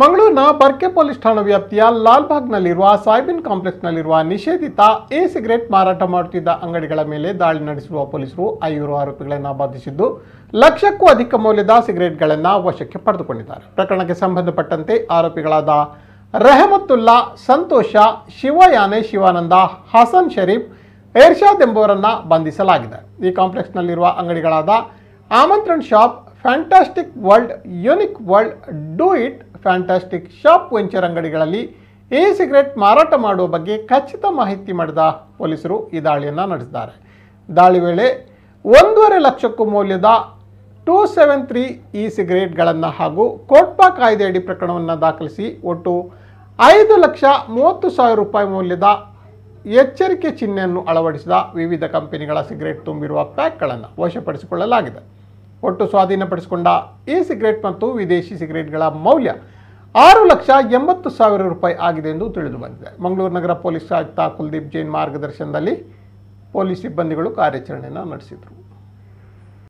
ಮಂಗಳೂರಿನ ಬರ್ಕೆ ಪೊಲೀಸ್ ಠಾಣಾ ವ್ಯಾಪ್ತಿಯ ಲಾಲ್ಬಾಗ್ನಲ್ಲಿರುವ ಸಾಯ್ಬಿನ್ ಕಾಂಪ್ಲೆಕ್ಸ್ನಲ್ಲಿರುವ ನಿಷೇಧಿತ ಎ ಸಿಗರೇಟ್ ಮಾರಾಟ ಮಾಡುತ್ತಿದ್ದ ಅಂಗಡಿಗಳ ಮೇಲೆ ದಾಳಿ ನಡೆಸಿರುವ ಪೊಲೀಸರು ಐವರು ಆರೋಪಿಗಳನ್ನು ಬಂಧಿಸಿದ್ದು ಲಕ್ಷಕ್ಕೂ ಅಧಿಕ ಮೌಲ್ಯದ ಸಿಗರೇಟ್ಗಳನ್ನು ವಶಕ್ಕೆ ಪಡೆದುಕೊಂಡಿದ್ದಾರೆ ಪ್ರಕರಣಕ್ಕೆ ಸಂಬಂಧಪಟ್ಟಂತೆ ಆರೋಪಿಗಳಾದ ರೆಹಮತ್ತುಲ್ಲಾ ಸಂತೋಷ ಶಿವಯಾನೆ ಶಿವಾನಂದ ಹಸನ್ ಶರೀಫ್ ಏರ್ಷಾದ್ ಎಂಬುವರನ್ನು ಬಂಧಿಸಲಾಗಿದೆ ಈ ಕಾಂಪ್ಲೆಕ್ಸ್ನಲ್ಲಿರುವ ಅಂಗಡಿಗಳಾದ Amantrana shop fantastic world unique world do it fantastic shop venture ಅಂಗಡಿಗಳಲ್ಲಿ ಇ ಸಿಗರೆಟ್ ಮಾರಾಟ ಮಾಡುವ ಬಗ್ಗೆ ಖಚಿತ ಮಾಹಿತಿ ಮಾಡಿದ ಪೊಲೀಸರು ಈ ದಾಳಿಯನ್ನು ನಡೆಸಿದ್ದಾರೆ ದಾಳಿ ವೇಳೆ ಒಂದೂವರೆ ಲಕ್ಷಕ್ಕೂ ಮೌಲ್ಯದ ಟೂ ಸೆವೆನ್ ತ್ರೀ ಇ ಸಿಗರೇಟ್ಗಳನ್ನು ಹಾಗೂ ಕೋಟ್ಪಾ ಕಾಯ್ದೆಯಡಿ ಪ್ರಕರಣವನ್ನು ದಾಖಲಿಸಿ ಒಟ್ಟು ಐದು ಲಕ್ಷ ಮೂವತ್ತು ಸಾವಿರ ರೂಪಾಯಿ ಮೌಲ್ಯದ ಎಚ್ಚರಿಕೆ ಚಿಹ್ನೆಯನ್ನು ಅಳವಡಿಸಿದ ವಿವಿಧ ಕಂಪನಿಗಳ ಸಿಗರೇಟ್ ತುಂಬಿರುವ ಪ್ಯಾಕ್ಗಳನ್ನು ವಶಪಡಿಸಿಕೊಳ್ಳಲಾಗಿದೆ ಒಟ್ಟು ಸ್ವಾಧೀನಪಡಿಸಿಕೊಂಡ ಈ ಸಿಗರೇಟ್ ಮತ್ತು ವಿದೇಶಿ ಸಿಗರೇಟ್ಗಳ ಮೌಲ್ಯ ಆರು ಲಕ್ಷ ಎಂಬತ್ತು ಸಾವಿರ ರೂಪಾಯಿ ಆಗಿದೆ ಎಂದು ತಿಳಿದು ಬಂದಿದೆ ಮಂಗಳೂರು ನಗರ ಪೊಲೀಸ್ ಆಯುಕ್ತ ಕುಲ್ದೀಪ್ ಜೈನ್ ಮಾರ್ಗದರ್ಶನದಲ್ಲಿ ಪೊಲೀಸ್ ಸಿಬ್ಬಂದಿಗಳು ಕಾರ್ಯಾಚರಣೆಯನ್ನು ನಡೆಸಿದರು